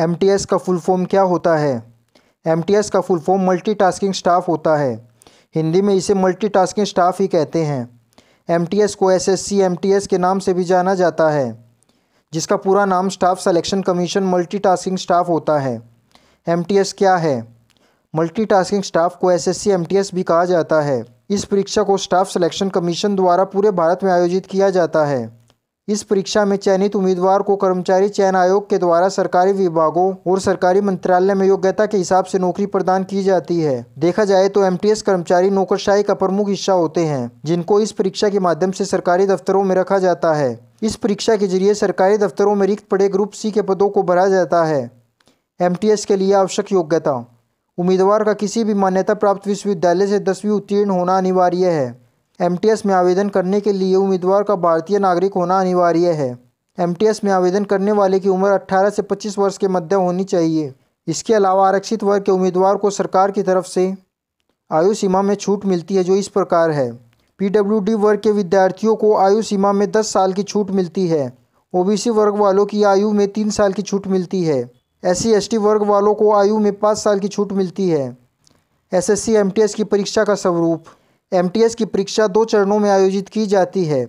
M का full form क्या होता है एम का फुल फॉर्म मल्टीटास्किंग स्टाफ होता है हिंदी में इसे मल्टीटास्किंग स्टाफ ही कहते हैं एम को एस एस के नाम से भी जाना जाता है जिसका पूरा नाम staff selection commission multitasking staff होता है एम क्या है मल्टीटास्किंग स्टाफ को एस एस भी कहा जाता है इस परीक्षा को स्टाफ सेलेक्शन कमीशन द्वारा पूरे भारत में आयोजित किया जाता है इस परीक्षा में चयनित उम्मीदवार को कर्मचारी चयन आयोग के द्वारा सरकारी विभागों और सरकारी मंत्रालय में योग्यता के हिसाब से नौकरी प्रदान की जाती है देखा जाए तो एम कर्मचारी नौकरशाही का प्रमुख हिस्सा होते हैं जिनको इस परीक्षा के माध्यम से सरकारी दफ्तरों में रखा जाता है इस परीक्षा के जरिए सरकारी दफ्तरों में रिक्त पड़े ग्रुप सी के पदों को भरा जाता है एम के लिए आवश्यक योग्यता उम्मीदवार का किसी भी मान्यता प्राप्त विश्वविद्यालय से दसवीं उत्तीर्ण होना अनिवार्य है एमटीएस में आवेदन करने के लिए उम्मीदवार का भारतीय नागरिक होना अनिवार्य है एमटीएस में आवेदन करने वाले की उम्र 18 से 25 वर्ष के मध्य होनी चाहिए इसके अलावा आरक्षित वर्ग के उम्मीदवार को सरकार की तरफ से आयु सीमा में छूट मिलती है जो इस प्रकार है पी वर्ग के विद्यार्थियों को आयु सीमा में दस साल की छूट मिलती है ओ वर्ग वालों की आयु में तीन साल की छूट मिलती है एस सी वर्ग वालों को आयु में पाँच साल की छूट मिलती है एसएससी एमटीएस की परीक्षा का स्वरूप एम की परीक्षा दो चरणों में आयोजित की जाती है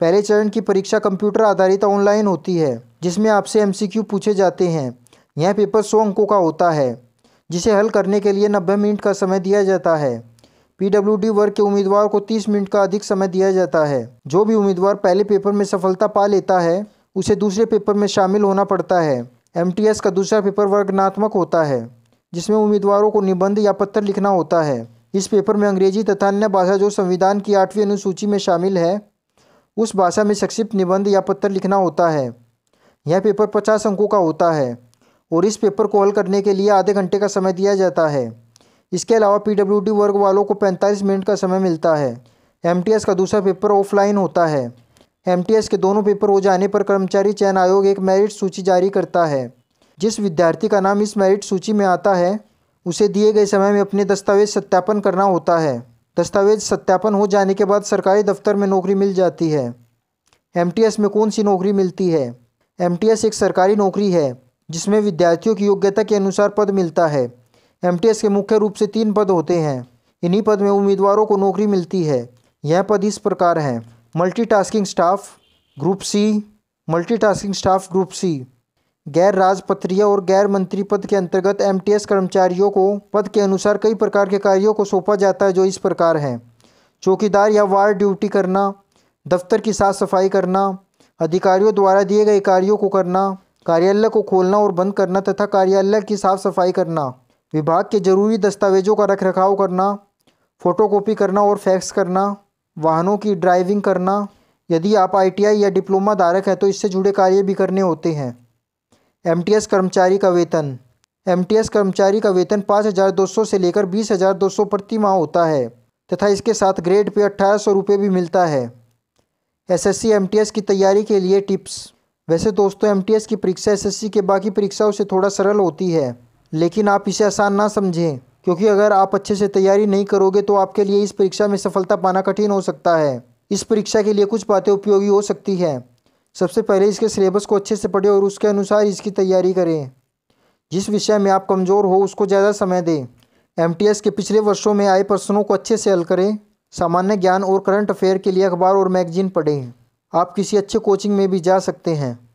पहले चरण की परीक्षा कंप्यूटर आधारित ऑनलाइन होती है जिसमें आपसे एम पूछे जाते हैं यह पेपर सौ अंकों का होता है जिसे हल करने के लिए नब्बे मिनट का समय दिया जाता है पीडब्ल्यूडी वर्ग के उम्मीदवार को तीस मिनट का अधिक समय दिया जाता है जो भी उम्मीदवार पहले पेपर में सफलता पा लेता है उसे दूसरे पेपर में शामिल होना पड़ता है एम का दूसरा पेपर वर्गनात्मक होता है जिसमें उम्मीदवारों को निबंध या पत्र लिखना होता है इस पेपर में अंग्रेजी तथा अन्य भाषा जो संविधान की आठवीं अनुसूची में शामिल है उस भाषा में संक्षिप्त निबंध या पत्र लिखना होता है यह पेपर पचास अंकों का होता है और इस पेपर को हल करने के लिए आधे घंटे का समय दिया जाता है इसके अलावा पीडब्ल्यूडी वर्ग वालों को 45 मिनट का समय मिलता है एमटीएस का दूसरा पेपर ऑफलाइन होता है एमटीएस के दोनों पेपर हो जाने पर कर्मचारी चयन आयोग एक मेरिट सूची जारी करता है जिस विद्यार्थी का नाम इस मेरिट सूची में आता है उसे दिए गए समय में अपने दस्तावेज सत्यापन करना होता है दस्तावेज सत्यापन हो जाने के बाद सरकारी दफ्तर में नौकरी मिल जाती है एम में कौन सी नौकरी मिलती है एम एक सरकारी नौकरी है जिसमें विद्यार्थियों की योग्यता के अनुसार पद मिलता है एम के मुख्य रूप से तीन पद होते हैं इन्हीं पद में उम्मीदवारों को नौकरी मिलती है यह पद इस प्रकार हैं multitasking staff group C multitasking staff group C गैर राजपत्रीय और गैर मंत्री पद के अंतर्गत एमटीएस कर्मचारियों को पद के अनुसार कई प्रकार के कार्यों को सौंपा जाता है जो इस प्रकार हैं चौकीदार या वार्ड ड्यूटी करना दफ्तर की साफ सफाई करना अधिकारियों द्वारा दिए गए कार्यों को करना कार्यालय को खोलना और बंद करना तथा कार्यालय की साफ सफाई करना विभाग के जरूरी दस्तावेजों का रख रखाव करना फोटोकॉपी करना और फैक्स करना वाहनों की ड्राइविंग करना यदि आप आईटीआई या डिप्लोमा धारक हैं तो इससे जुड़े कार्य भी करने होते हैं एमटीएस कर्मचारी का वेतन एमटीएस कर्मचारी का वेतन 5,200 से लेकर 20,200 प्रति माह होता है तथा इसके साथ ग्रेड पे अट्ठारह सौ रुपये भी मिलता है एसएससी एमटीएस की तैयारी के लिए टिप्स वैसे दोस्तों एमटीएस की परीक्षा एसएससी के बाकी परीक्षाओं से थोड़ा सरल होती है लेकिन आप इसे आसान ना समझें क्योंकि अगर आप अच्छे से तैयारी नहीं करोगे तो आपके लिए इस परीक्षा में सफलता पाना कठिन हो सकता है इस परीक्षा के लिए कुछ बातें उपयोगी हो सकती हैं सबसे पहले इसके सिलेबस को अच्छे से पढ़ें और उसके अनुसार इसकी तैयारी करें जिस विषय में आप कमज़ोर हो उसको ज़्यादा समय दें एमटीएस के पिछले वर्षों में आए प्रश्नों को अच्छे से हल करें सामान्य ज्ञान और करंट अफेयर के लिए अखबार और मैगजीन पढ़ें आप किसी अच्छे कोचिंग में भी जा सकते हैं